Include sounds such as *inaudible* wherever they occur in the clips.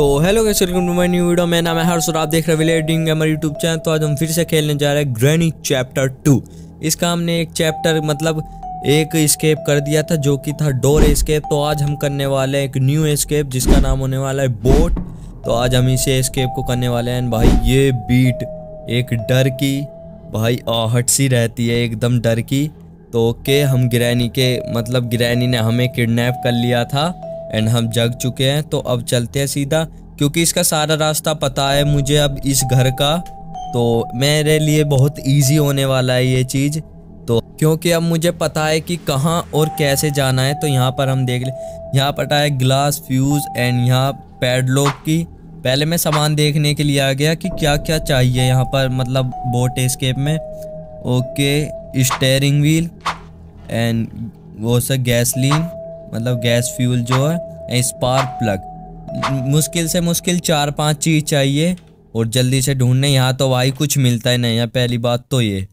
तो hello guys welcome to my new video मेरा नाम है हर्ष और आप देख रहे हैं ड्रीम गेमर यूट्यूब चैनल तो आज हम फिर से खेलने जा रहे हैं ग्रैनी चैप्टर टू इसका हमने एक चैप्टर मतलब एक स्केप कर दिया था जो कि था डोर स्केप तो आज हम करने वाले हैं एक न्यू स्केप जिसका नाम होने वाला है बोट तो आज हम इसे स्केप को करने वाले हैं भाई ये बीट एक डर की भाई आहट सी रहती है एकदम डर की तो के हम ग्रैनी के मतलब ग्रैनी ने हमें किडनैप कर लिया था एंड हम जग चुके हैं तो अब चलते हैं सीधा क्योंकि इसका सारा रास्ता पता है मुझे अब इस घर का तो मेरे लिए बहुत ईजी होने वाला है ये चीज़ तो क्योंकि अब मुझे पता है कि कहाँ और कैसे जाना है तो यहाँ पर हम देख ले यहाँ पता है ग्लास फ्यूज़ एंड यहाँ पैडलॉक की पहले मैं सामान देखने के लिए आ गया कि क्या क्या चाहिए यहाँ पर मतलब बोट एस्केप में ओके स्टेयरिंग व्हील एंड वो सर गैसलीन मतलब गैस फ्यूल जो है स्पार्क प्लग मुश्किल से मुश्किल चार पांच चीज़ चाहिए और जल्दी से ढूंढने यहाँ तो भाई कुछ मिलता ही नहीं है पहली बात तो ये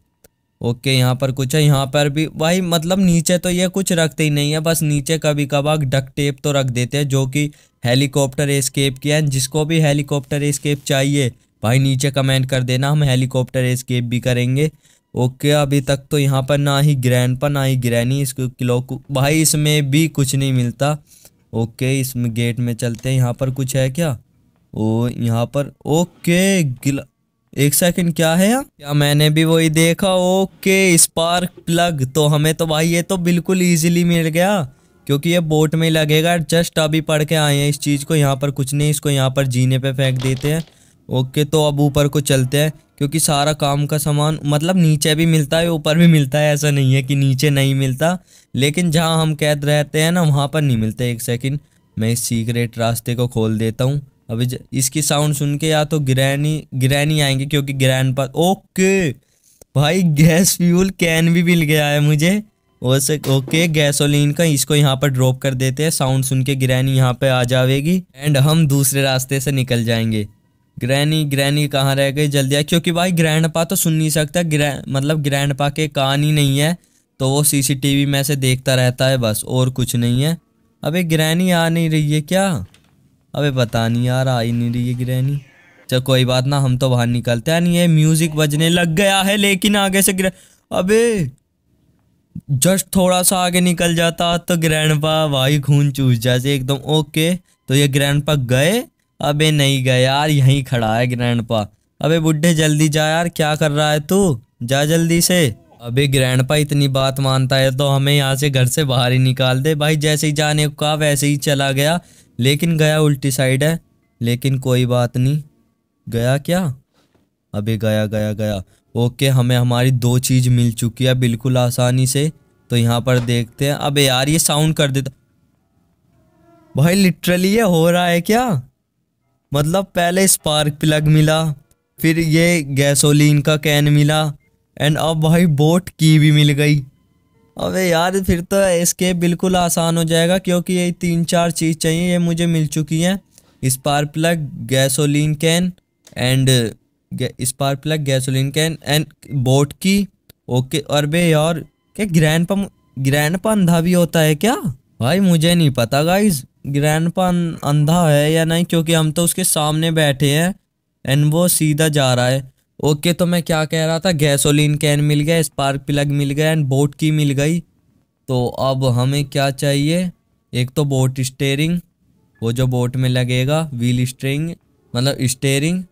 ओके यहाँ पर कुछ है यहाँ पर भी भाई मतलब नीचे तो ये कुछ रखते ही नहीं है बस नीचे कभी कभार डक टेप तो रख देते हैं जो कि हेलीकॉप्टर एस्केप किया जिसको भी हेलीकॉप्टर एस्केप चाहिए भाई नीचे कमेंट कर देना हम हेलीकॉप्टर एस्केप भी करेंगे ओके अभी तक तो यहाँ पर ना ही पर ना ही ग्रैनी इसको किलो को भाई इसमें भी कुछ नहीं मिलता ओके इस गेट में चलते हैं यहाँ पर कुछ है क्या ओ यहाँ पर ओके गिला एक सेकंड क्या है यार क्या मैंने भी वही देखा ओके स्पार्क प्लग तो हमें तो भाई ये तो बिल्कुल इजीली मिल गया क्योंकि ये बोट में लगेगा जस्ट अभी पढ़ के आए हैं इस चीज़ को यहाँ पर कुछ नहीं इसको यहाँ पर जीने पे फेंक देते हैं ओके तो अब ऊपर को चलते हैं क्योंकि सारा काम का सामान मतलब नीचे भी मिलता है ऊपर भी मिलता है ऐसा नहीं है कि नीचे नहीं मिलता लेकिन जहाँ हम कैद रहते हैं ना वहाँ पर नहीं मिलते एक सेकंड मैं इस सीक्रेट रास्ते को खोल देता हूँ अभी इसकी साउंड सुन के या तो ग्रैनी ग्रैनी आएंगे क्योंकि ग्रैंड पर ओके भाई गैस फ्यूल कैन भी मिल गया है मुझे वैसे ओके गैसोलीन का इसको यहाँ पर ड्रॉप कर देते हैं साउंड सुन के ग्रैनी यहाँ पर आ जाएगी एंड हम दूसरे रास्ते से निकल जाएंगे ग्रैनी ग्रैनी कहाँ रह गई जल्दी आई क्योंकि भाई ग्रैंड पा तो सुन नहीं सकता ग्रै मतलब ग्रैंड पा के कान ही नहीं है तो वो सीसीटीवी में से देखता रहता है बस और कुछ नहीं है अबे ग्रैनी आ नहीं रही है क्या अबे पता नहीं यार आ ही नहीं रही है ग्रैनी चल कोई बात ना हम तो बाहर निकलते हैं नहीं ये म्यूज़िक बजने लग गया है लेकिन आगे से ग्रह अबे जस्ट थोड़ा सा आगे निकल जाता तो ग्रैंड पा भाई खून चूस जाते एकदम ओके तो ये ग्रैंड पा गए अबे नहीं गया यार यहीं खड़ा है ग्रैंडपा अबे बुढ़े जल्दी जा यार क्या कर रहा है तू जा जल्दी से अबे ग्रैंडपा इतनी बात मानता है तो हमें यहाँ से घर से बाहर ही निकाल दे भाई जैसे ही जाने को कहा वैसे ही चला गया लेकिन गया उल्टी साइड है लेकिन कोई बात नहीं गया क्या अबे गया गया गया ओके हमें हमारी दो चीज़ मिल चुकी है बिल्कुल आसानी से तो यहाँ पर देखते हैं अबे यार ये साउंड कर देता भाई लिटरली ये हो रहा है क्या मतलब पहले स्पार्क प्लग मिला फिर ये गैसोलीन का कैन मिला एंड अब भाई बोट की भी मिल गई अबे यार फिर तो इसके बिल्कुल आसान हो जाएगा क्योंकि ये तीन चार चीज़ चाहिए ये मुझे मिल चुकी हैं spark plug gasoline can and spark plug gasoline can and boat key okay और बे यार क्या ग्रैंड पम ग्रैंड पंधा भी होता है क्या भाई मुझे नहीं पता गाइज ग्रैंड अंधा है या नहीं क्योंकि हम तो उसके सामने बैठे हैं एंड वो सीधा जा रहा है ओके तो मैं क्या कह रहा था गैसोलीन कैन मिल गया स्पार्क प्लग मिल गया एंड बोट की मिल गई तो अब हमें क्या चाहिए एक तो बोट स्टेयरिंग वो जो बोट में लगेगा व्हील स्टेरिंग मतलब स्टेयरिंग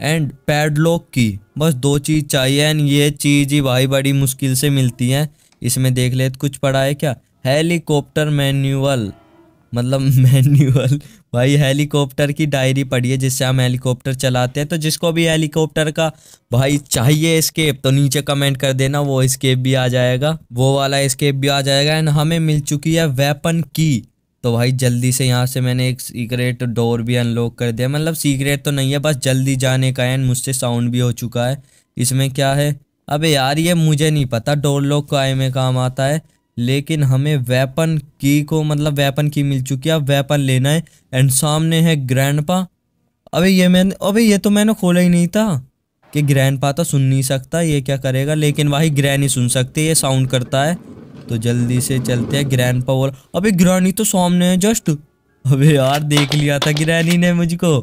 एंड पैडलॉक की बस दो चीज़ चाहिए एंड ये चीज़ ही भाई बड़ी मुश्किल से मिलती हैं इसमें देख ले कुछ पड़ा है क्या हेलीकॉप्टर मैन्यूअल मतलब *laughs* मैनुअल भाई हेलीकॉप्टर की डायरी पढ़ी है जिससे हम हेलीकॉप्टर चलाते हैं तो जिसको भी हेलीकॉप्टर का भाई चाहिए स्केप तो नीचे कमेंट कर देना वो स्केप भी आ जाएगा वो वाला स्केप भी आ जाएगा एंड हमें मिल चुकी है वेपन की तो भाई जल्दी से यहाँ से मैंने एक सीक्रेट डोर भी अनलॉक कर दिया मतलब सीक्रेट तो नहीं है बस जल्दी जाने का है मुझसे साउंड भी हो चुका है इसमें क्या है अबे यार ये मुझे नहीं पता डोर लॉक आए में काम आता है लेकिन हमें वेपन की को मतलब वेपन की मिल चुकी है वेपन लेना है एंड सामने है ग्रैंडपा अबे ये मैंने अबे ये तो मैंने खोला ही नहीं था कि ग्रैंडपा तो सुन नहीं सकता ये क्या करेगा लेकिन भाई ग्रैनी सुन सकते ये साउंड करता है तो जल्दी से चलते हैं ग्रैंडपा बोला अबे ग्रैनी तो सामने है जस्ट अबे यार देख लिया था ग्रैनी ने मुझको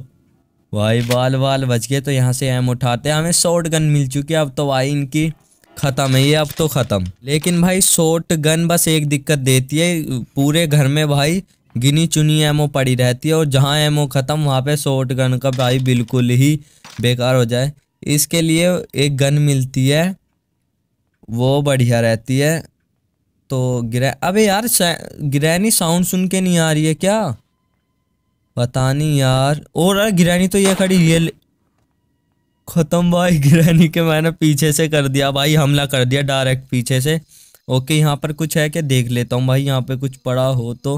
भाई बाल बाल बच गए तो यहाँ से एम उठाते हैं हमें शॉर्ट गन मिल चुकी है अब तो भाई इनकी ख़त्म है ये अब तो ख़त्म लेकिन भाई शॉर्ट गन बस एक दिक्कत देती है पूरे घर में भाई गिनी चुनी एमओ पड़ी रहती है और जहाँ एमओ ख़त्म वहाँ पे शॉर्ट गन का भाई बिल्कुल ही बेकार हो जाए इसके लिए एक गन मिलती है वो बढ़िया रहती है तो ग्रह अबे यार ग्रैनी साउंड सुन के नहीं आ रही है क्या पता नहीं यार और यार ग्रैनी तो ये खड़ी ये खत्म भाई ग्रैनी के मैंने पीछे से कर दिया भाई हमला कर दिया डायरेक्ट पीछे से ओके यहाँ पर कुछ है क्या देख लेता हूँ भाई यहाँ पे कुछ पड़ा हो तो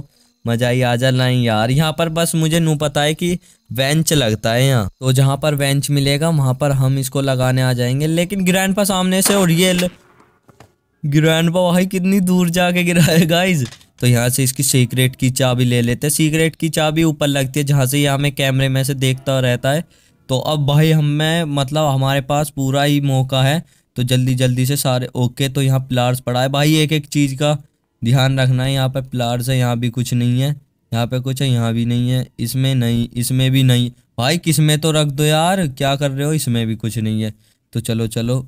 मजा ही आ जा ना यार यहाँ पर बस मुझे नू पता है कि वेंच लगता है यहाँ तो जहाँ पर वेंच मिलेगा वहाँ पर हम इसको लगाने आ जाएंगे लेकिन ग्रैंड सामने से और ये ग्रैंड पा भाई कितनी दूर जाके गिराएगा इस तो यहाँ से इसकी सीक्रेट की चाबी ले लेते हैं सीक्रेट की चाबी ऊपर लगती है जहाँ से ये हमें कैमरे में से देखता रहता है तो अब भाई हमें मतलब हमारे पास पूरा ही मौका है तो जल्दी जल्दी से सारे ओके तो यहाँ प्लार्स पड़ा है भाई एक एक चीज़ का ध्यान रखना है यहाँ पर प्लार्स है यहाँ भी कुछ नहीं है यहाँ पे कुछ है यहाँ भी नहीं है इसमें नहीं इसमें भी नहीं भाई किस में तो रख दो यार क्या कर रहे हो इसमें भी कुछ नहीं है तो चलो चलो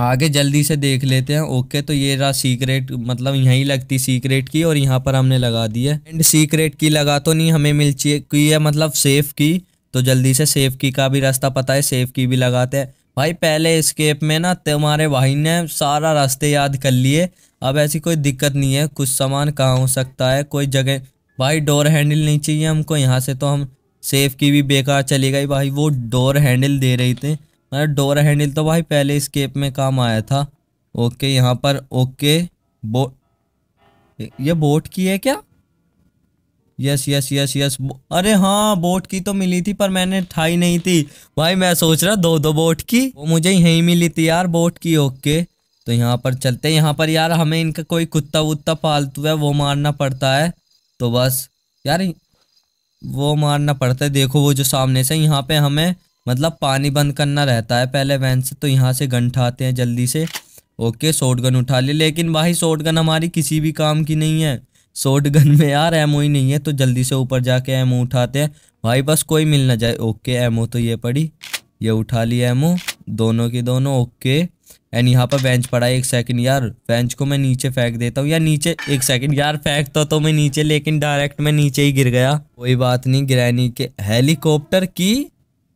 आगे जल्दी से देख लेते हैं ओके तो ये रहा सीक्रेट मतलब यहीं लगती सीक्रेट की और यहाँ पर हमने लगा दी है एंड सीक्रेट की लगा तो नहीं हमें मिल चुकी है मतलब सेफ़ की तो जल्दी से सेफ की का भी रास्ता पता है सेफ की भी लगाते हैं भाई पहले स्केप में ना तुम्हारे भाई ने सारा रास्ते याद कर लिए अब ऐसी कोई दिक्कत नहीं है कुछ सामान कहाँ हो सकता है कोई जगह भाई डोर हैंडल नहीं चाहिए हमको यहाँ से तो हम सेफ की भी बेकार चली गई भाई वो डोर हैंडल दे रही थी मतलब डोर हैंडल तो भाई पहले स्केप में काम आया था ओके यहाँ पर ओके बो ये बोट की है क्या यस यस यस यस अरे हाँ बोट की तो मिली थी पर मैंने ठाई नहीं थी भाई मैं सोच रहा दो दो बोट की वो मुझे यहीं मिली थी यार बोट की ओके तो यहाँ पर चलते हैं यहाँ पर यार हमें इनका कोई कुत्ता वुत्ता पालतू है वो मारना पड़ता है तो बस यार वो मारना पड़ता है देखो वो जो सामने से यहाँ पे हमें मतलब पानी बंद करना रहता है पहले वैन से तो यहाँ से गन उठाते हैं जल्दी से ओके शॉर्ट गन उठा ली ले। लेकिन भाई शॉर्ट गन हमारी किसी भी काम की नहीं है शॉर्ट गन में यार एमओ ही नहीं है तो जल्दी से ऊपर जाके एमओ उठाते हैं भाई बस कोई मिल ना जाए ओके एमओ तो ये पड़ी ये उठा लिया एमओ दोनों की दोनों ओके एंड यहाँ पर बेंच पड़ा है एक सेकंड यार बेंच को मैं नीचे फेंक देता हूँ या नीचे एक सेकंड यार फेंकता तो, तो मैं नीचे लेकिन डायरेक्ट मैं नीचे ही गिर गया कोई बात नहीं ग्रैनी के हेलीकॉप्टर की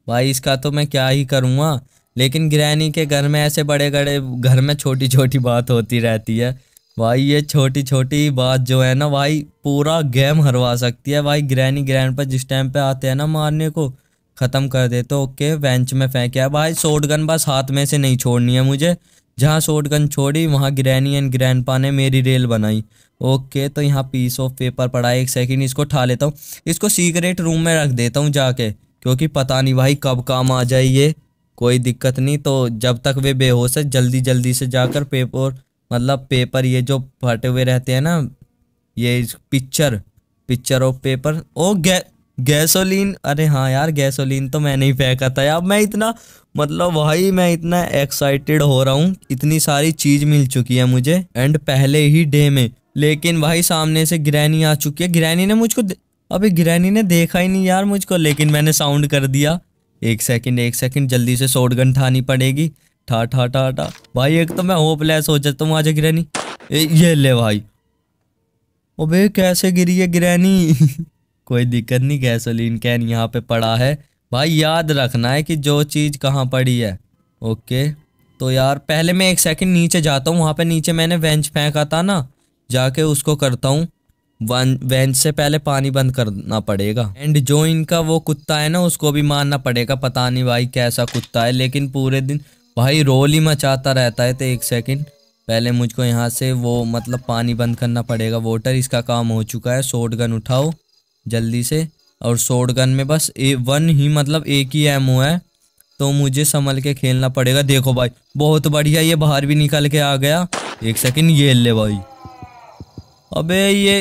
भाई इसका तो मैं क्या ही करूँगा लेकिन ग्रैनी के घर में ऐसे बड़े बड़े घर में छोटी छोटी बात होती रहती है भाई ये छोटी छोटी बात जो है ना भाई पूरा गेम हरवा सकती है भाई ग्रैनी ग्रैंड पर जिस टाइम पे आते हैं ना मारने को ख़त्म कर देते तो ओके बेंच में फेंके है भाई शॉर्ट गन बस हाथ में से नहीं छोड़नी है मुझे जहाँ शॉर्ट गन छोड़ी वहाँ ग्रैनी एंड पा ने मेरी रेल बनाई ओके तो यहाँ पीस ऑफ पेपर पड़ा है एक सेकेंड इसको उठा लेता हूँ इसको सीक्रेट रूम में रख देता हूँ जाके क्योंकि पता नहीं भाई कब काम आ जाए ये कोई दिक्कत नहीं तो जब तक वे बेहोश है जल्दी जल्दी से जाकर पेपर मतलब पेपर ये जो फटे हुए रहते हैं ना ये पिक्चर पिक्चर ऑफ पेपर ओ गै गैसोलीन अरे हाँ यार गैसोलीन तो मैंने ही फेंका था यार मैं इतना मतलब भाई मैं इतना एक्साइटेड हो रहा हूँ इतनी सारी चीज़ मिल चुकी है मुझे एंड पहले ही डे में लेकिन भाई सामने से ग्रैनी आ चुकी है ग्रैनी ने मुझको अभी ग्रैनी ने देखा ही नहीं यार मुझको लेकिन मैंने साउंड कर दिया एक सेकंड एक सेकंड जल्दी से शॉर्ट गन ठानी पड़ेगी ठा ठा ठा ठा भाई एक तो मैं होपलेस हो जाता हूँ आज गिरैनी ये ले भाई अबे कैसे गिरी है गिरैनी *laughs* कोई दिक्कत नहीं गैसोलीन कैन यहाँ पे पड़ा है भाई याद रखना है कि जो चीज़ कहाँ पड़ी है ओके तो यार पहले मैं एक सेकंड नीचे जाता हूँ वहाँ पे नीचे मैंने वेंच फेंका था ना जाके उसको करता हूँ वेंच से पहले पानी बंद करना पड़ेगा एंड जो इनका वो कुत्ता है ना उसको भी मारना पड़ेगा पता नहीं भाई कैसा कुत्ता है लेकिन पूरे दिन भाई रोल ही मचाता रहता है तो एक सेकंड पहले मुझको यहाँ से वो मतलब पानी बंद करना पड़ेगा वोटर इसका काम हो चुका है शॉर्ट गन उठाओ जल्दी से और शॉर्ट गन में बस ए वन ही मतलब एक ही एमओ है तो मुझे संभल के खेलना पड़ेगा देखो भाई बहुत बढ़िया ये बाहर भी निकल के आ गया एक सेकंड ये ले भाई अबे ये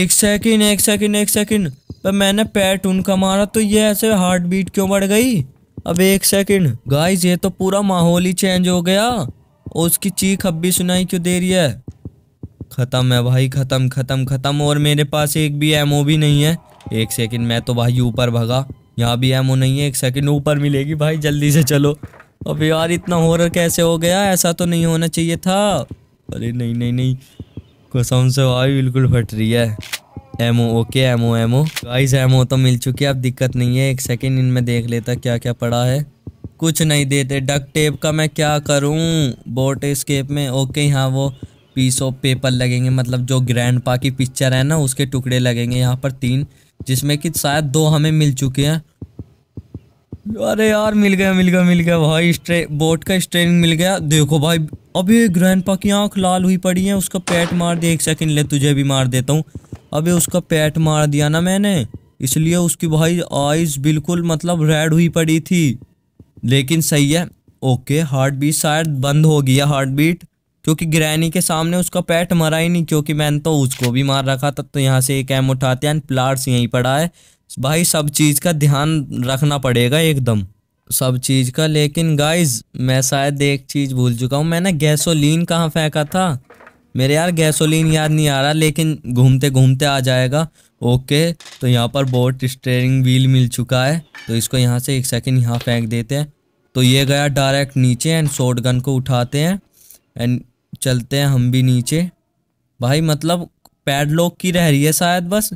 एक सेकंड एक सेकंड एक सेकंड पर तो मैंने पैट उनका मारा तो ये ऐसे हार्ट बीट क्यों बढ़ गई अब एक सेकंड गाइस ये तो पूरा माहौल ही चेंज हो गया और उसकी चीख अब भी सुनाई क्यों दे रही है खत्म है भाई खत्म खत्म खत्म और मेरे पास एक भी एमओ भी नहीं है एक सेकंड मैं तो भाई ऊपर भगा यहाँ भी एमओ नहीं है एक सेकंड ऊपर मिलेगी भाई जल्दी से चलो अब यार इतना हॉरर कैसे हो गया ऐसा तो नहीं होना चाहिए था अरे नहीं नहीं नहीं कसम से भाई बिल्कुल फट रही है ammo okay ammo ammo guys ammo तो मिल चुकी है अब दिक्कत नहीं है एक सेकेंड इनमें देख लेता क्या क्या पड़ा है कुछ नहीं देते डक टेप का मैं क्या करूं बोट स्केप में ओके यहाँ वो पीस ऑफ पेपर लगेंगे मतलब जो ग्रैंड पा की पिक्चर है ना उसके टुकड़े लगेंगे यहाँ पर तीन जिसमें कि शायद दो हमें मिल चुके हैं अरे यार मिल गया मिल गया मिल गया भाई स्ट्रे बोट का स्ट्रेनिंग मिल गया देखो भाई अभी ग्रैंड पा की आँख लाल हुई पड़ी है उसका पेट मार दिया एक सेकंड ले तुझे भी मार देता हूँ अबे उसका पैट मार दिया ना मैंने इसलिए उसकी भाई आइज बिल्कुल मतलब रेड हुई पड़ी थी लेकिन सही है ओके हार्ट बीट शायद बंद हो गया हार्ट बीट क्योंकि ग्रैनी के सामने उसका पैट मरा ही नहीं क्योंकि मैंने तो उसको भी मार रखा था तो यहाँ से एक एम उठाते हैं प्लाट्स यहीं पड़ा है भाई सब चीज़ का ध्यान रखना पड़ेगा एकदम सब चीज़ का लेकिन गाइज मैं शायद एक चीज़ भूल चुका हूँ मैंने गैसोलीन कहाँ फेंका था मेरे यार गैसोलीन याद नहीं आ रहा लेकिन घूमते घूमते आ जाएगा ओके तो यहाँ पर बोट स्टेयरिंग व्हील मिल चुका है तो इसको यहाँ से एक सेकेंड यहाँ फेंक देते हैं तो ये गया डायरेक्ट नीचे एंड शॉर्ट गन को उठाते हैं एंड चलते हैं हम भी नीचे भाई मतलब पैडलॉक की रह रही है शायद बस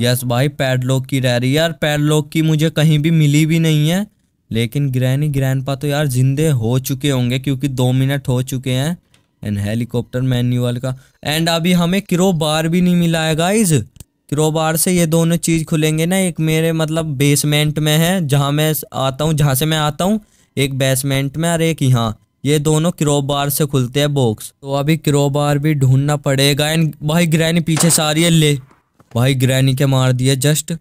यस भाई पैडलॉक की रह रही है यार पैडलॉक की मुझे कहीं भी मिली भी नहीं है लेकिन ग्रैनी ग्रैंडपा तो यार जिंदे हो चुके होंगे क्योंकि दो मिनट हो चुके हैं एंड हेलीकॉप्टर मैनुअल का एंड अभी हमें किरो बार भी नहीं मिला है गाइज क्रो बार से ये दोनों चीज़ खुलेंगे ना एक मेरे मतलब बेसमेंट में है जहाँ मैं आता हूँ जहाँ से मैं आता हूँ एक बेसमेंट में और एक यहाँ ये दोनों बार से खुलते हैं बॉक्स तो अभी बार भी ढूंढना पड़ेगा एंड भाई ग्रैनी पीछे से आ रही है ले भाई ग्रैनी के मार दिए जस्ट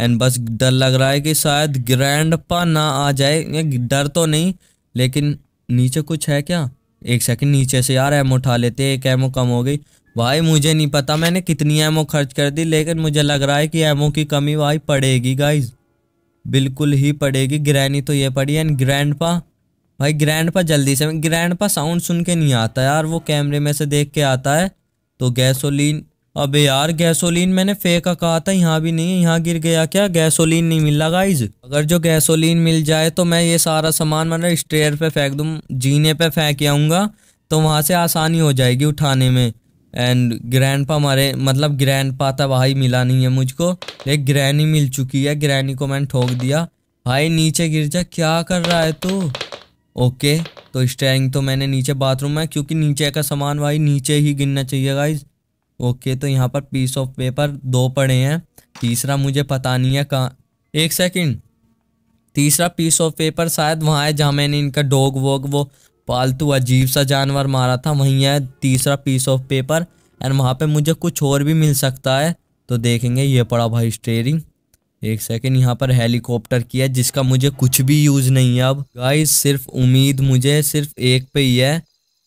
एंड बस डर लग रहा है कि शायद ग्रैंड पा ना आ जाए डर तो नहीं लेकिन नीचे कुछ है क्या एक सेकंड नीचे से यार एमो उठा लेते एक एमो कम हो गई भाई मुझे नहीं पता मैंने कितनी एमओ खर्च कर दी लेकिन मुझे लग रहा है कि एमओ की कमी भाई पड़ेगी गाइज बिल्कुल ही पड़ेगी ग्रैनी तो ये पड़ी एंड ग्रैंड पा भाई ग्रैंड पा जल्दी से ग्रैंड पा साउंड सुन के नहीं आता यार वो कैमरे में से देख के आता है तो गैसोलीन अबे यार गैसोलीन मैंने फेंका कहा था यहाँ भी नहीं है यहाँ गिर गया क्या गैसोलीन नहीं मिल रहा गाइज अगर जो गैसोलीन मिल जाए तो मैं ये सारा सामान मतलब स्टेयर पे फेंक दूँ जीने पे फेंक आऊँगा तो वहाँ से आसानी हो जाएगी उठाने में एंड ग्रैंड पा हमारे मतलब ग्रैंड पा था भाई मिला नहीं है मुझको एक ग्रैनी मिल चुकी है ग्रैनी को मैंने ठोक दिया भाई नीचे गिर जा क्या कर रहा है तू ओके तो स्टेयरिंग तो मैंने नीचे बाथरूम में क्योंकि नीचे का सामान भाई नीचे ही गिरना चाहिए गाइज़ ओके तो यहाँ पर पीस ऑफ पेपर दो पड़े हैं तीसरा मुझे पता नहीं है कहाँ एक सेकंड तीसरा पीस ऑफ पेपर शायद वहाँ है जहाँ मैंने इनका डॉग वॉग वो पालतू अजीब सा जानवर मारा था वहीं है तीसरा पीस ऑफ पेपर एंड वहाँ पे मुझे कुछ और भी मिल सकता है तो देखेंगे ये पड़ा भाई स्टेयरिंग एक सेकेंड यहाँ पर हेलीकॉप्टर की है जिसका मुझे कुछ भी यूज़ नहीं है अब गाइस सिर्फ उम्मीद मुझे सिर्फ एक पे ही है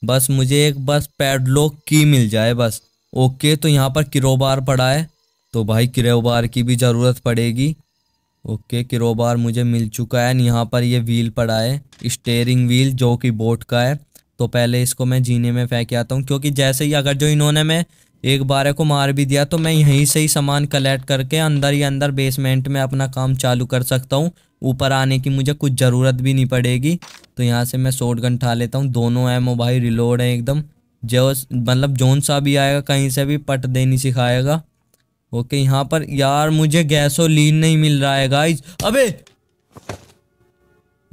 बस मुझे एक बस पैडलॉक की मिल जाए बस ओके तो यहाँ पर किरोबार पड़ा है तो भाई किरोबार की भी ज़रूरत पड़ेगी ओके किरोबार मुझे मिल चुका है यहाँ पर ये व्हील पड़ा है स्टेयरिंग व्हील जो कि बोट का है तो पहले इसको मैं जीने में फेंक आता हूँ क्योंकि जैसे ही अगर जो इन्होंने मैं एक बार को मार भी दिया तो मैं यहीं से ही सामान कलेक्ट करके अंदर ही अंदर बेसमेंट में अपना काम चालू कर सकता हूँ ऊपर आने की मुझे कुछ ज़रूरत भी नहीं पड़ेगी तो यहाँ से मैं शॉर्ट गन उठा लेता हूँ दोनों एमओ भाई रिलोड है एकदम जो मतलब जोन सा भी आएगा कहीं से भी पट देनी सिखाएगा ओके यहाँ पर यार मुझे गैसोलीन नहीं मिल रहा है गाइज अबे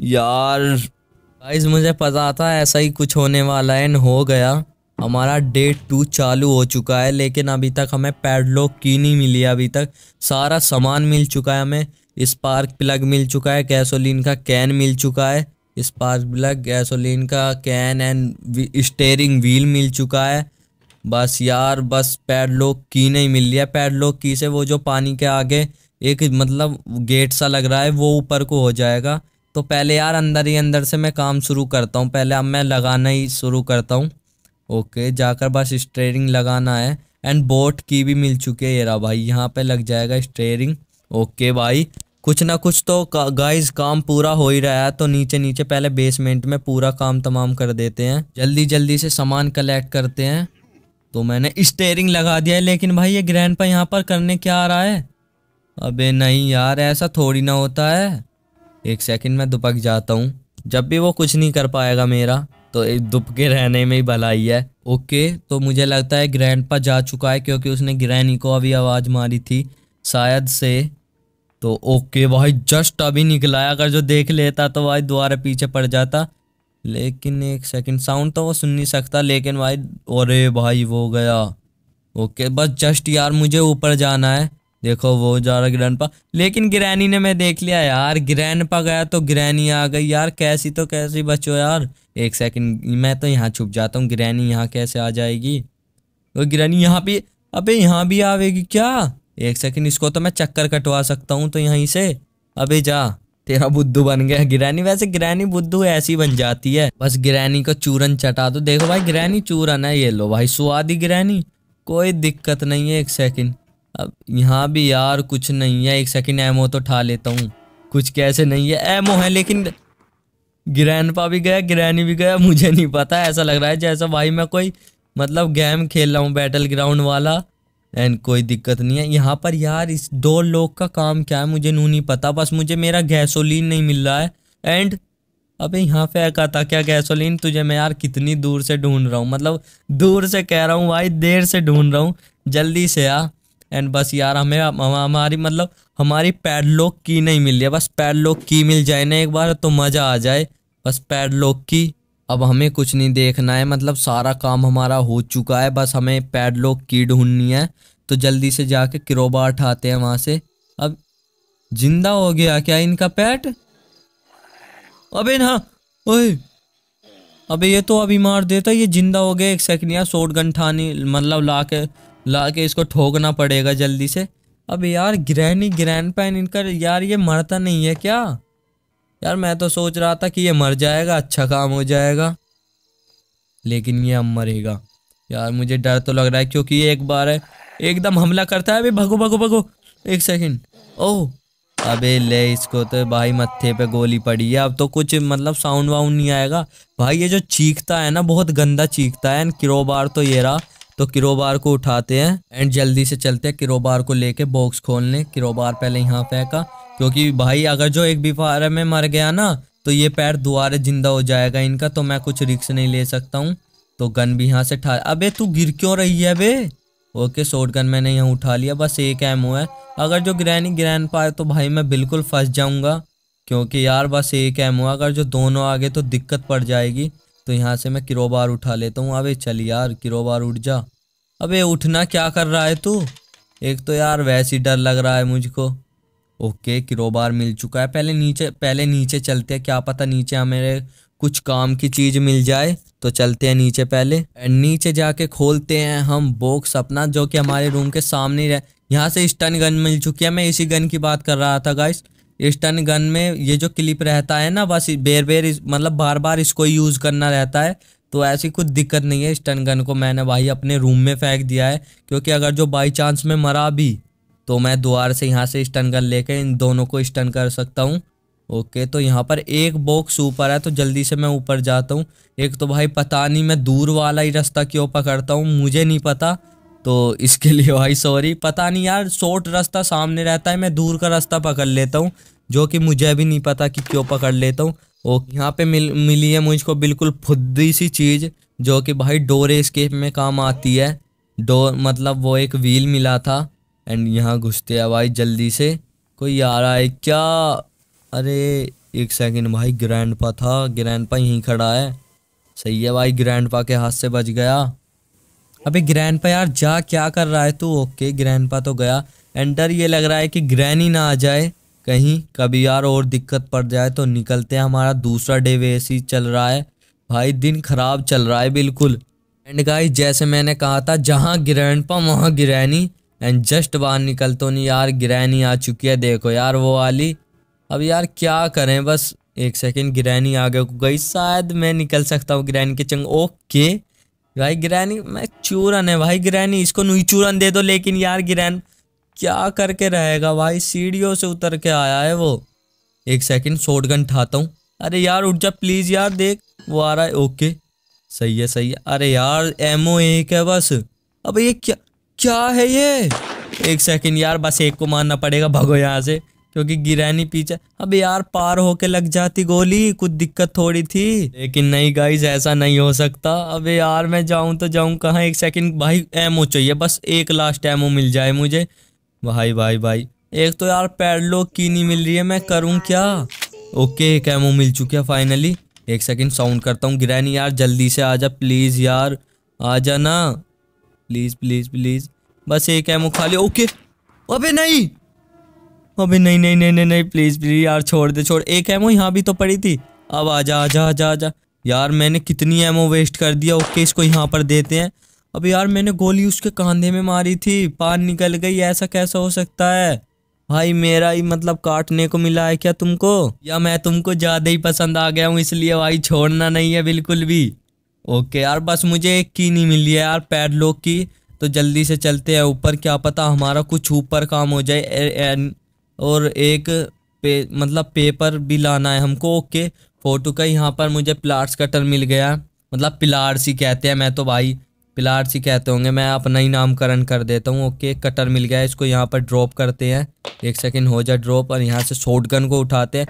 यार गाइज मुझे पता था ऐसा ही कुछ होने वाला है हो गया हमारा डे टू चालू हो चुका है लेकिन अभी तक हमें पैडलॉक की नहीं मिली अभी तक सारा सामान मिल चुका है हमें स्पार्क प्लग मिल चुका है गैसोलीन का कैन मिल चुका है स्पार्क प्लग गैसोलीन का कैन एंड स्टेयरिंग व्हील मिल चुका है बस यार बस पैडलॉक की नहीं मिल रही है पैडलॉक की से वो जो पानी के आगे एक मतलब गेट सा लग रहा है वो ऊपर को हो जाएगा तो पहले यार अंदर ही अंदर से मैं काम शुरू करता हूँ पहले अब मैं लगाना ही शुरू करता हूँ ओके जाकर बस स्टेयरिंग लगाना है एंड बोट की भी मिल चुकी है येरा भाई यहाँ पे लग जाएगा स्टेयरिंग ओके भाई कुछ ना कुछ तो का, गाइस काम पूरा हो ही रहा है तो नीचे नीचे पहले बेसमेंट में पूरा काम तमाम कर देते हैं जल्दी जल्दी से सामान कलेक्ट करते हैं तो मैंने स्टेयरिंग लगा दिया है लेकिन भाई ये ग्रैंड पा यहाँ पर करने क्या आ रहा है अबे नहीं यार ऐसा थोड़ी ना होता है एक सेकंड में दुपक जाता हूँ जब भी वो कुछ नहीं कर पाएगा मेरा तो एक दुपके रहने में ही भलाई है ओके तो मुझे लगता है ग्रैंड पा जा चुका है क्योंकि उसने ग्रैनी को अभी आवाज़ मारी थी शायद से तो ओके भाई जस्ट अभी निकलाया अगर जो देख लेता तो भाई दोबारा पीछे पड़ जाता लेकिन एक सेकंड साउंड तो वो सुन नहीं सकता लेकिन भाई अरे भाई वो गया ओके बस जस्ट यार मुझे ऊपर जाना है देखो वो जा रहा पा लेकिन ग्रैनी ने मैं देख लिया यार पा गया तो ग्रैनी आ गई यार कैसी तो कैसी बचो यार एक सेकंड मैं तो यहाँ छुप जाता हूँ ग्रैनी यहाँ कैसे आ जाएगी वो तो ग्रैनी यहाँ पे अबे यहाँ भी आवेगी क्या एक सेकंड इसको तो मैं चक्कर कटवा सकता हूँ तो यहीं से अबे जा तेरा बुद्धू बन गया ग्रैनी वैसे ग्रैनी बुद्धू ऐसी बन जाती है बस ग्रैनी को चूरन चटा दो देखो भाई ग्रैनी चूरन है ये लो भाई सुआदी ग्रैनी कोई दिक्कत नहीं है एक सेकंड अब यहाँ भी यार कुछ नहीं है एक सेकंड एमओ तो ठा लेता हूँ कुछ कैसे नहीं है एमओ है लेकिन पा भी गया ग्रैनी भी गया मुझे नहीं पता ऐसा लग रहा है जैसा भाई मैं कोई मतलब गेम खेल रहा हूँ बैटल ग्राउंड वाला एंड कोई दिक्कत नहीं है यहाँ पर यार इस दो लोग का काम क्या है मुझे नू नहीं पता बस मुझे मेरा गैसोलीन नहीं मिल रहा है एंड अबे यहाँ पे कहा था क्या गैसोलीन तुझे मैं यार कितनी दूर से ढूंढ रहा हूँ मतलब दूर से कह रहा हूँ भाई देर से ढूंढ रहा हूँ जल्दी से आ एंड बस यार हमें हमारी मतलब हमारी पैडलॉक की नहीं मिल है बस पैडलॉक की मिल जाए ना एक बार तो मज़ा आ जाए बस पैडलॉक की अब हमें कुछ नहीं देखना है मतलब सारा काम हमारा हो चुका है बस हमें पैडलॉक की ढूंढनी है तो जल्दी से जाके किरोबा उठाते हैं वहां से अब जिंदा हो गया क्या इनका पैट अबे ना ओए अबे ये तो अभी मार देता ये जिंदा हो गया एक सेकंड यार शॉर्ट गन ठानी मतलब ला के ला के इसको ठोकना पड़ेगा जल्दी से अब यार ग्रैनी ग्रैंड पैन इनका यार ये मरता नहीं है क्या यार मैं तो सोच रहा था कि ये मर जाएगा अच्छा काम हो जाएगा लेकिन ये अब मरेगा यार मुझे डर तो लग रहा है क्योंकि ये एक बार है एकदम हमला करता है अभी भगो भगो भगो एक सेकंड ओह अबे ले इसको तो भाई मत्थे पे गोली पड़ी है अब तो कुछ मतलब साउंड वाउंड नहीं आएगा भाई ये जो चीखता है ना बहुत गंदा चीखता है एंड किरोबार तो ये रहा तो किरोबार को उठाते हैं एंड जल्दी से चलते हैं किरोबार को लेके बॉक्स खोलने किरोबार पहले यहाँ फेंका क्योंकि भाई अगर जो एक बीफारे में मर गया ना तो ये पैर दोबारा जिंदा हो जाएगा इनका तो मैं कुछ रिक्स नहीं ले सकता हूँ तो गन भी यहाँ से ठा अबे तू गिर क्यों रही है बे ओके शॉर्ट गन मैंने यहाँ उठा लिया बस एक एम है अगर जो ग्रैनी ग्रैन पाए तो भाई मैं बिल्कुल फंस जाऊँगा क्योंकि यार बस एक एम है अगर जो दोनों आ गए तो दिक्कत पड़ जाएगी तो यहाँ से मैं किरोबार उठा लेता हूँ अबे चल यार किरोबार उठ जा अबे उठना क्या कर रहा है तू एक तो यार वैसे ही डर लग रहा है मुझको ओके किरोबार मिल चुका है पहले नीचे पहले नीचे चलते हैं क्या पता नीचे हमें कुछ काम की चीज़ मिल जाए तो चलते हैं नीचे पहले नीचे जाके खोलते हैं हम बॉक्स अपना जो कि हमारे रूम के सामने रह यहाँ से स्टन गन मिल चुकी है मैं इसी गन की बात कर रहा था गाइस स्टन गन में ये जो क्लिप रहता है ना बस बेर बेर मतलब बार बार इसको यूज़ करना रहता है तो ऐसी कुछ दिक्कत नहीं है स्टन गन को मैंने भाई अपने रूम में फेंक दिया है क्योंकि अगर जो बाई चांस में मरा भी तो मैं द्वार से यहाँ से स्टन गन लेके इन दोनों को स्टन कर सकता हूँ ओके तो यहाँ पर एक बॉक्स ऊपर है तो जल्दी से मैं ऊपर जाता हूँ एक तो भाई पता नहीं मैं दूर वाला ही रास्ता क्यों पकड़ता हूँ मुझे नहीं पता तो इसके *laughs* लिए भाई सॉरी पता नहीं यार शॉर्ट रास्ता सामने रहता है मैं दूर का रास्ता पकड़ लेता हूँ जो कि मुझे भी नहीं पता कि क्यों पकड़ लेता हूँ ओके यहाँ पे मिल मिली है मुझको बिल्कुल फुद्दी सी चीज़ जो कि भाई डोर एस्केप में काम आती है डोर मतलब वो एक व्हील मिला था एंड यहाँ घुसते हैं भाई जल्दी से कोई आ रहा है क्या अरे एक सेकंड भाई ग्रैंड पा था ग्रैंड पा यहीं खड़ा है सही है भाई ग्रैंड पा के हाथ से बच गया अबे ग्रैंड पा यार जा क्या कर रहा है तू ओके ग्रैंड पा तो गया एंडर ये लग रहा है कि ग्रैन ना आ जाए कहीं कभी यार और दिक्कत पड़ जाए तो निकलते हैं हमारा दूसरा डे वैसे चल रहा है भाई दिन खराब चल रहा है बिल्कुल एंड गाइस जैसे मैंने कहा था जहाँ ग्रैंड पा वहाँ ग्रैनी एंड जस्ट बाहर निकल तो नहीं यार ग्रैनी आ चुकी है देखो यार वो वाली अब यार क्या करें बस एक सेकेंड ग्रैनी आगे को गई शायद मैं निकल सकता हूँ ग्रैनी के चंग ओके भाई ग्रैनी मैं चूरन है भाई ग्रैनी इसको नुई चूरन दे दो लेकिन यार ग्रैन क्या करके रहेगा भाई सीढ़ियों से उतर के आया है वो एक सेकंड शॉर्ट गन उठाता हूँ अरे यार उठ जा प्लीज़ यार देख वो आ रहा है ओके सही है सही है अरे यार एमओ एक है बस अब ये क्या क्या है ये एक सेकंड यार बस एक को मारना पड़ेगा भगो यहाँ से क्योंकि गिरा नहीं पीछे अब यार पार होके लग जाती गोली कुछ दिक्कत थोड़ी थी लेकिन नहीं गाइज ऐसा नहीं हो सकता अब यार मैं जाऊं तो जाऊं कहाँ एक सेकंड भाई एमओ चाहिए बस एक लास्ट एमओ मिल जाए मुझे भाई भाई भाई एक तो यार पैडलो की नहीं मिल रही है मैं करूँ क्या ओके एक एमओ मिल चुकी है फाइनली एक सेकंड साउंड करता हूँ गिरा नहीं यार जल्दी से आजा प्लीज़ यार जा ना प्लीज प्लीज प्लीज बस एक एमओ खा लिया ओके अबे नहीं अबे नहीं नहीं नहीं नहीं नहीं प्लीज प्लीज यार छोड़ दे छोड़ एक एमओ यहाँ भी तो पड़ी थी अब आ जा आ जा आ जा आ जा यार मैंने कितनी एमओ वेस्ट कर दिया ओके इसको यहाँ पर देते हैं अब यार मैंने गोली उसके कंधे में मारी थी पान निकल गई ऐसा कैसा हो सकता है भाई मेरा ही मतलब काटने को मिला है क्या तुमको या मैं तुमको ज़्यादा ही पसंद आ गया हूँ इसलिए भाई छोड़ना नहीं है बिल्कुल भी ओके यार बस मुझे एक की नहीं मिली है यार पैडलॉक की तो जल्दी से चलते हैं ऊपर क्या पता हमारा कुछ ऊपर काम हो जाए ए, ए, और एक पे मतलब पेपर भी लाना है हमको ओके फ़ोटो का यहाँ पर मुझे प्लाट्स कटर मिल गया मतलब पिलार्स ही कहते हैं मैं तो भाई पिलार्स ही कहते होंगे मैं अपना ही नामकरण कर देता हूँ ओके कटर मिल गया इसको यहाँ पर ड्रॉप करते हैं एक सेकेंड हो जाए ड्रॉप और यहाँ से शॉटगन को उठाते हैं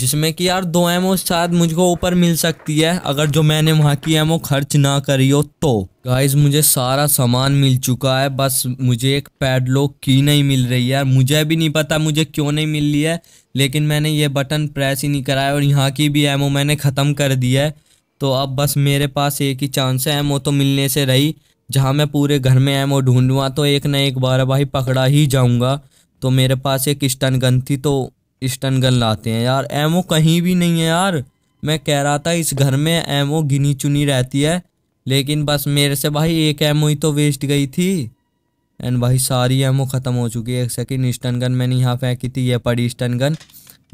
जिसमें कि यार दो एमओ शायद मुझको ऊपर मिल सकती है अगर जो मैंने वहाँ की एमओ खर्च ना करी हो तो गाइज मुझे सारा सामान मिल चुका है बस मुझे एक पैडलॉक की नहीं मिल रही है मुझे भी नहीं पता मुझे क्यों नहीं मिल रही है लेकिन मैंने ये बटन प्रेस ही नहीं कराया और यहाँ की भी एमओ मैंने ख़त्म कर दी है तो अब बस मेरे पास एक ही चांस है एमओ तो मिलने से रही जहाँ मैं पूरे घर में एमओ ढूंढूँगा तो एक ना एक बार भाई पकड़ा ही जाऊँगा तो मेरे पास एक स्टन गन थी तो स्टन गन लाते हैं यार एमओ कहीं भी नहीं है यार मैं कह रहा था इस घर में एमओ गिनी चुनी रहती है लेकिन बस मेरे से भाई एक एमओ ही तो वेस्ट गई थी एंड भाई सारी एमओ ख़त्म हो चुकी है एक सेकेंड स्टन गन मैंने यहाँ फेंकी थी ये पड़ी स्टन गन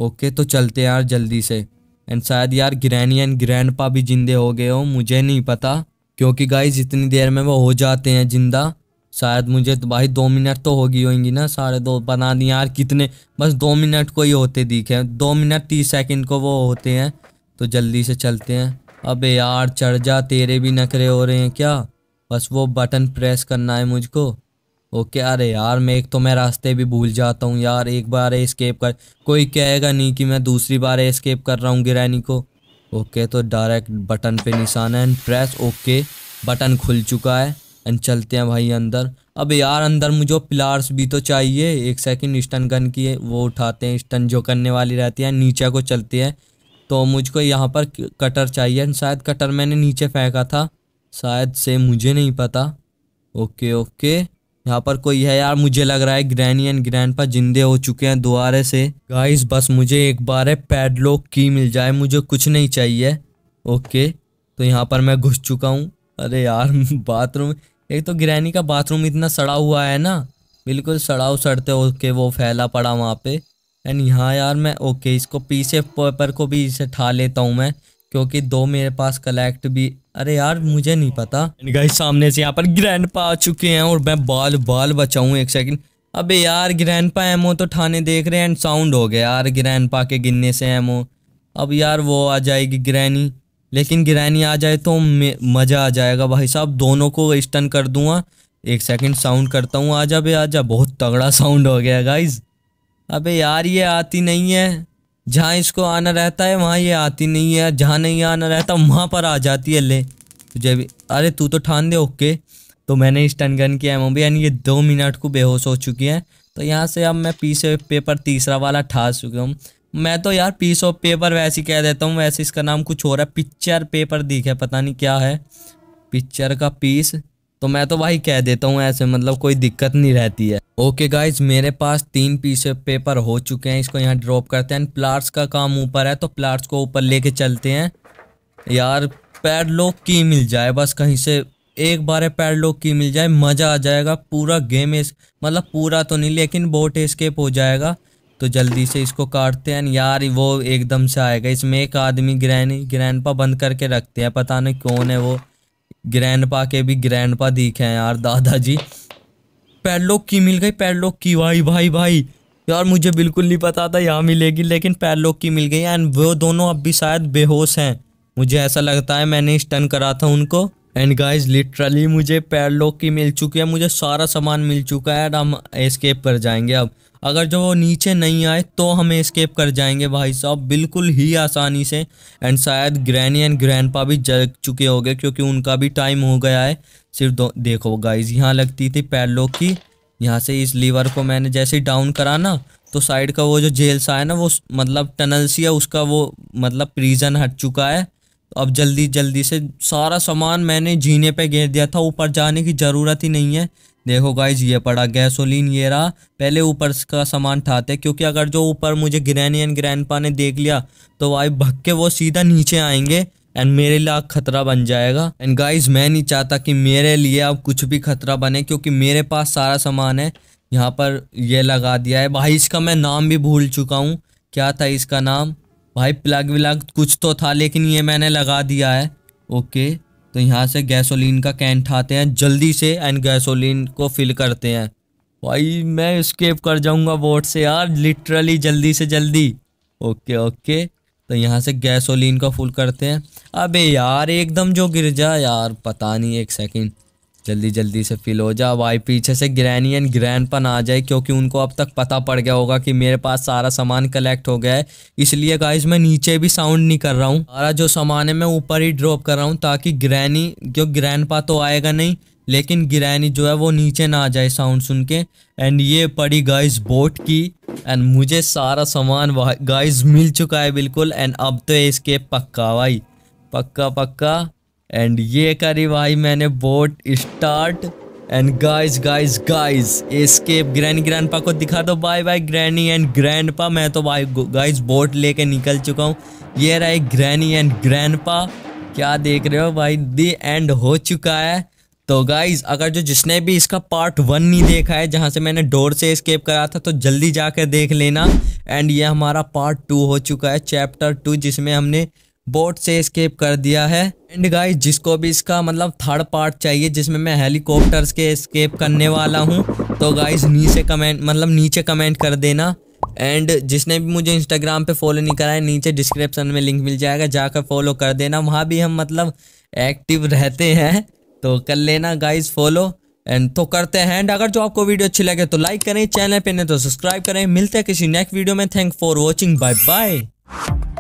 ओके तो चलते हैं यार जल्दी से एंड शायद यार ग्रैनी एंड ग्रैंड भी जिंदे हो गए हो मुझे नहीं पता क्योंकि गाइज इतनी देर में वो हो जाते हैं जिंदा शायद मुझे तो भाई दो मिनट तो होगी होंगी ना सारे दो बना दिए यार कितने बस दो मिनट को ही होते दिखे दो मिनट तीस सेकंड को वो होते हैं तो जल्दी से चलते हैं अबे यार चढ़ जा तेरे भी नखरे हो रहे हैं क्या बस वो बटन प्रेस करना है मुझको ओके अरे यार मैं एक तो मैं रास्ते भी भूल जाता हूँ यार एक बार एस्केप कर कोई कहेगा नहीं कि मैं दूसरी बार एस्केप कर रहा हूँ गिरानी को ओके तो डायरेक्ट बटन पे निशान है एंड प्रेस ओके बटन खुल चुका है एंड चलते हैं भाई अंदर अब यार अंदर मुझे पिलार्स भी तो चाहिए एक सेकंड स्टन गन की वो उठाते हैं स्टन जो करने वाली रहती है नीचे को चलती है तो मुझको यहाँ पर कटर चाहिए शायद कटर मैंने नीचे फेंका था शायद से मुझे नहीं पता ओके ओके यहाँ पर कोई है यार मुझे लग रहा है ग्रैनी एंड ग्रैंड पर जिंदे हो चुके हैं दोबारे से गाइस बस मुझे एक बार है पैडलॉक की मिल जाए मुझे कुछ नहीं चाहिए ओके तो यहाँ पर मैं घुस चुका हूँ अरे यार *laughs* बाथरूम एक तो गिरैनी का बाथरूम इतना सड़ा हुआ है ना बिल्कुल सड़ाव सड़ते होके वो फैला पड़ा वहाँ पे एंड यहाँ यार मैं ओके इसको पीछे पेपर को भी इसे ठा लेता हूँ मैं क्योंकि दो मेरे पास कलेक्ट भी अरे यार मुझे नहीं पता गाइस सामने से यहाँ पर ग्रैंड पा आ चुके हैं और मैं बाल बाल बचाऊँ एक सेकंड अबे यार ग्रैंड पा एमओ तो ठाने देख रहे हैं एंड साउंड हो गया यार ग्रैंड पा के गिनने से एमओ अब यार वो आ जाएगी ग्रैनी लेकिन गिरैनी आ जाए तो मज़ा आ जाएगा भाई साहब दोनों को स्टन कर दूंगा एक सेकंड साउंड करता हूँ आ जा आ जा बहुत तगड़ा साउंड हो गया गाइज अबे यार ये आती नहीं है जहाँ इसको आना रहता है वहाँ ये आती नहीं है जहाँ नहीं आना रहता वहाँ पर आ जाती है ले तुझे भी अरे तू तो ठान दे ओके तो मैंने स्टन गन किया एमओ भी यानी ये दो मिनट को बेहोश हो चुकी है तो यहाँ से अब मैं पीछे पेपर तीसरा वाला ठा चुका हूँ मैं तो यार पीस ऑफ पेपर वैसे ही कह देता हूँ वैसे इसका नाम कुछ हो रहा है पिक्चर पेपर है पता नहीं क्या है पिक्चर का पीस तो मैं तो वही कह देता हूँ ऐसे मतलब कोई दिक्कत नहीं रहती है ओके गाइज मेरे पास तीन पीस ऑफ पेपर हो चुके हैं इसको यहाँ ड्रॉप करते हैं प्लाट्स का काम ऊपर है तो प्लाट्स को ऊपर लेके चलते हैं यार पैडलॉक की मिल जाए बस कहीं से एक बार पैडलॉक की मिल जाए मज़ा आ जाएगा पूरा गेम इस मतलब पूरा तो नहीं लेकिन बोट एस्केप हो जाएगा तो जल्दी से इसको काटते हैं यार वो एकदम से आएगा इसमें एक आदमी ग्रैन ग्रैंडपा बंद करके रखते हैं पता नहीं कौन है वो ग्रैंडपा के भी ग्रैंडपा दिखे हैं यार दादाजी पैडलॉक की मिल गई पैडलॉक की भाई भाई भाई यार मुझे बिल्कुल नहीं पता था यहाँ मिलेगी लेकिन पैडलॉक की मिल गई एंड वो दोनों अब भी शायद बेहोश हैं मुझे ऐसा लगता है मैंने स्टन करा था उनको एंड गाइस लिटरली मुझे पैडलॉक की मिल चुकी है मुझे सारा सामान मिल चुका है एंड हम एस्केप कर जाएंगे अब अगर जो वो नीचे नहीं आए तो हम एस्केप कर जाएंगे भाई साहब बिल्कुल ही आसानी से एंड शायद ग्रैनी एंड ग्रैंडपा भी जग चुके होंगे क्योंकि उनका भी टाइम हो गया है सिर्फ दो देखो गाइज यहाँ लगती थी पैरलों की यहाँ से इस लीवर को मैंने जैसे डाउन करा ना तो साइड का वो जो जेल सा है ना वो मतलब टनल सी है उसका वो मतलब प्रीजन हट चुका है तो अब जल्दी जल्दी से सारा सामान मैंने जीने पे घेर दिया था ऊपर जाने की ज़रूरत ही नहीं है देखो गाइज ये पड़ा गैसोलीन ये रहा पहले ऊपर का सामान उठाते क्योंकि अगर जो ऊपर मुझे ग्रैनी एंड ग्रैंडपा ने देख लिया तो भाई भग के वो सीधा नीचे आएंगे एंड मेरे लिए खतरा बन जाएगा एंड गाइज मैं नहीं चाहता कि मेरे लिए अब कुछ भी खतरा बने क्योंकि मेरे पास सारा सामान है यहाँ पर ये लगा दिया है भाई इसका मैं नाम भी भूल चुका हूँ क्या था इसका नाम भाई प्लग व्लग कुछ तो था लेकिन ये मैंने लगा दिया है ओके तो यहाँ से गैसोलीन का कैन उठाते हैं जल्दी से एंड गैसोलीन को फिल करते हैं भाई मैं स्केप कर जाऊँगा बोट से यार लिटरली जल्दी से जल्दी ओके ओके तो यहाँ से गैसोलीन का फुल करते हैं अबे यार एकदम जो गिर जा यार पता नहीं एक सेकंड जल्दी जल्दी से फिल हो जा भाई पीछे से ग्रैनी एंड ग्रैंडपन आ जाए क्योंकि उनको अब तक पता पड़ गया होगा कि मेरे पास सारा सामान कलेक्ट हो गया है इसलिए गाइज मैं नीचे भी साउंड नहीं कर रहा हूँ सारा जो सामान है मैं ऊपर ही ड्रॉप कर रहा हूँ ताकि ग्रैनी जो ग्रैंडपा तो आएगा नहीं लेकिन ग्रैनी जो है वो नीचे ना आ जाए साउंड सुन के एंड ये पड़ी गाइज बोट की एंड मुझे सारा सामान गाइज मिल चुका है बिल्कुल एंड अब तो इसके पक्का भाई पक्का पक्का एंड ये करी भाई मैंने boat start and guys guys guys escape grand grandpa को दिखा दो bye bye granny and grandpa मैं तो भाई गाइस बोट लेके निकल चुका हूँ ये रहा ग्रैनी एंड ग्रैंडपा क्या देख रहे हो भाई दी एंड हो चुका है तो गाइज अगर जो जिसने भी इसका पार्ट वन नहीं देखा है जहाँ से मैंने डोर से स्केप करा था तो जल्दी जाकर देख लेना एंड ये हमारा पार्ट टू हो चुका है चैप्टर टू जिसमें हमने बोट से स्केप कर दिया है एंड गाइस जिसको भी इसका मतलब थर्ड पार्ट चाहिए जिसमें मैं हेलीकॉप्टर्स के स्केप करने वाला हूँ तो गाइस नीचे कमेंट मतलब नीचे कमेंट कर देना एंड जिसने भी मुझे इंस्टाग्राम पे फॉलो नहीं करा है नीचे डिस्क्रिप्शन में लिंक मिल जाएगा जाकर फॉलो कर देना वहाँ भी हम मतलब एक्टिव रहते हैं तो कर लेना गाइज फॉलो एंड तो करते हैं एंड अगर जो आपको वीडियो अच्छी लगे तो लाइक करें चैनल पर नहीं तो सब्सक्राइब करें मिलते हैं किसी नेक्स्ट वीडियो में thank for watching bye bye